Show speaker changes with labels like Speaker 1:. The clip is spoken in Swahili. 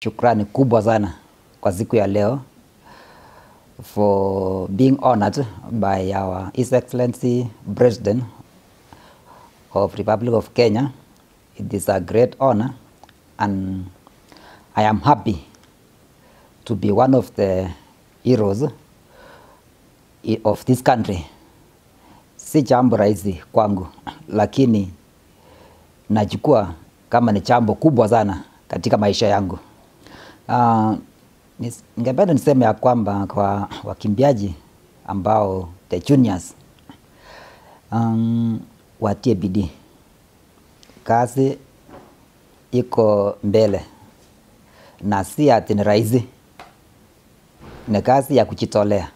Speaker 1: Shukrani kubwa sana kwa siku ya leo for being honored by our His Excellency President of Republic of Kenya. It is a great honor and I am happy to be one of the heroes of this country. Si jambo rahisi kwangu, lakini nachukua kama ni jambo kubwa sana katika maisha yangu. Uh, ningependa niseme ya kwamba kwa wakimbiaji ambao the juniors um, watie bidii. Kazi iko mbele na si ati ni rahisi, ni kazi ya kujitolea.